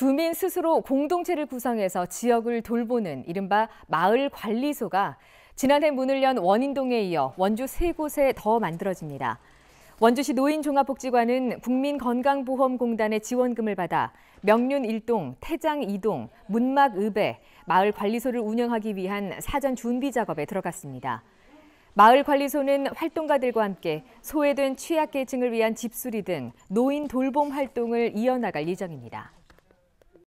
주민 스스로 공동체를 구성해서 지역을 돌보는 이른바 마을 관리소가 지난해 문을 연 원인동에 이어 원주 세 곳에 더 만들어집니다. 원주시 노인종합복지관은 국민건강보험공단의 지원금을 받아 명륜 1동, 태장 2동, 문막 읍에 마을 관리소를 운영하기 위한 사전 준비 작업에 들어갔습니다. 마을 관리소는 활동가들과 함께 소외된 취약계층을 위한 집수리 등 노인 돌봄 활동을 이어나갈 예정입니다.